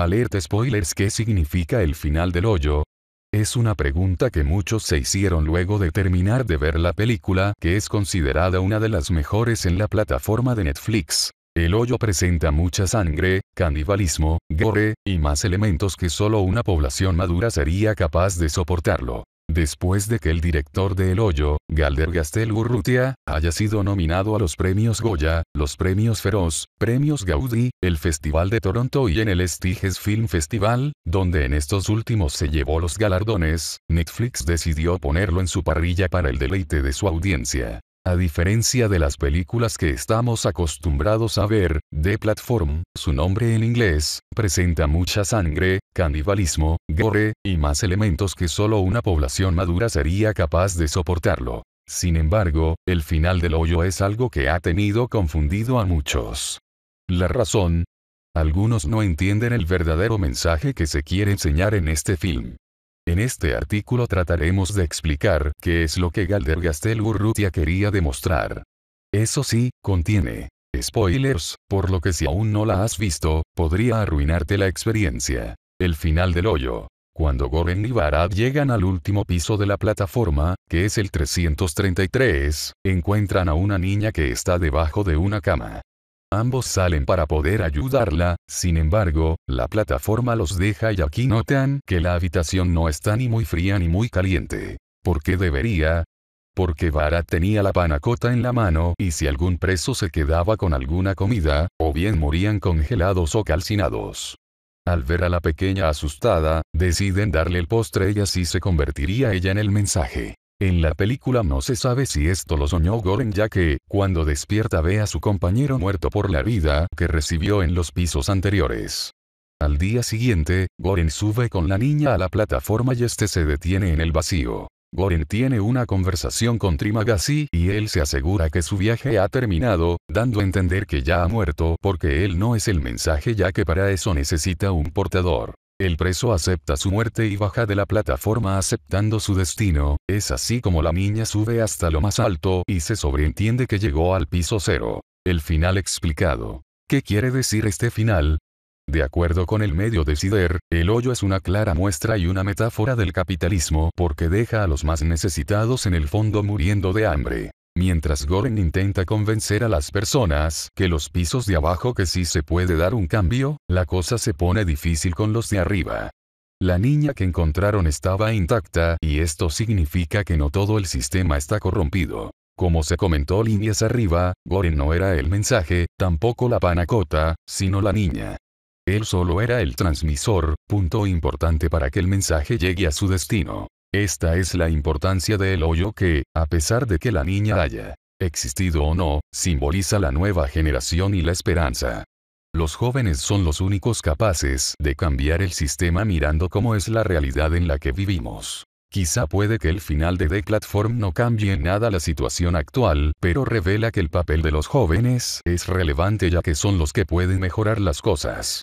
Alert spoilers ¿Qué significa el final del hoyo? Es una pregunta que muchos se hicieron luego de terminar de ver la película, que es considerada una de las mejores en la plataforma de Netflix. El hoyo presenta mucha sangre, canibalismo, gore, y más elementos que solo una población madura sería capaz de soportarlo. Después de que el director de El Hoyo, Galder Gastel Urrutia, haya sido nominado a los premios Goya, los premios Feroz, premios Gaudí, el Festival de Toronto y en el Stiges Film Festival, donde en estos últimos se llevó los galardones, Netflix decidió ponerlo en su parrilla para el deleite de su audiencia. A diferencia de las películas que estamos acostumbrados a ver, The Platform, su nombre en inglés, presenta mucha sangre, canibalismo, gore, y más elementos que solo una población madura sería capaz de soportarlo. Sin embargo, el final del hoyo es algo que ha tenido confundido a muchos. La razón, algunos no entienden el verdadero mensaje que se quiere enseñar en este film. En este artículo trataremos de explicar qué es lo que Galdergastel Urrutia quería demostrar. Eso sí, contiene spoilers, por lo que si aún no la has visto, podría arruinarte la experiencia. El final del hoyo. Cuando Goren y Barad llegan al último piso de la plataforma, que es el 333, encuentran a una niña que está debajo de una cama. Ambos salen para poder ayudarla, sin embargo, la plataforma los deja y aquí notan que la habitación no está ni muy fría ni muy caliente. ¿Por qué debería? Porque Vara tenía la panacota en la mano y si algún preso se quedaba con alguna comida, o bien morían congelados o calcinados. Al ver a la pequeña asustada, deciden darle el postre y así se convertiría ella en el mensaje. En la película no se sabe si esto lo soñó Goren ya que, cuando despierta ve a su compañero muerto por la vida que recibió en los pisos anteriores. Al día siguiente, Goren sube con la niña a la plataforma y este se detiene en el vacío. Goren tiene una conversación con Trimagasi y él se asegura que su viaje ha terminado, dando a entender que ya ha muerto porque él no es el mensaje ya que para eso necesita un portador. El preso acepta su muerte y baja de la plataforma aceptando su destino, es así como la niña sube hasta lo más alto y se sobreentiende que llegó al piso cero. El final explicado. ¿Qué quiere decir este final? De acuerdo con el medio decider, el hoyo es una clara muestra y una metáfora del capitalismo porque deja a los más necesitados en el fondo muriendo de hambre. Mientras Goren intenta convencer a las personas que los pisos de abajo que sí se puede dar un cambio, la cosa se pone difícil con los de arriba. La niña que encontraron estaba intacta y esto significa que no todo el sistema está corrompido. Como se comentó líneas arriba, Goren no era el mensaje, tampoco la panacota, sino la niña. Él solo era el transmisor, punto importante para que el mensaje llegue a su destino. Esta es la importancia del hoyo que, a pesar de que la niña haya existido o no, simboliza la nueva generación y la esperanza. Los jóvenes son los únicos capaces de cambiar el sistema mirando cómo es la realidad en la que vivimos. Quizá puede que el final de The Platform no cambie en nada la situación actual, pero revela que el papel de los jóvenes es relevante ya que son los que pueden mejorar las cosas.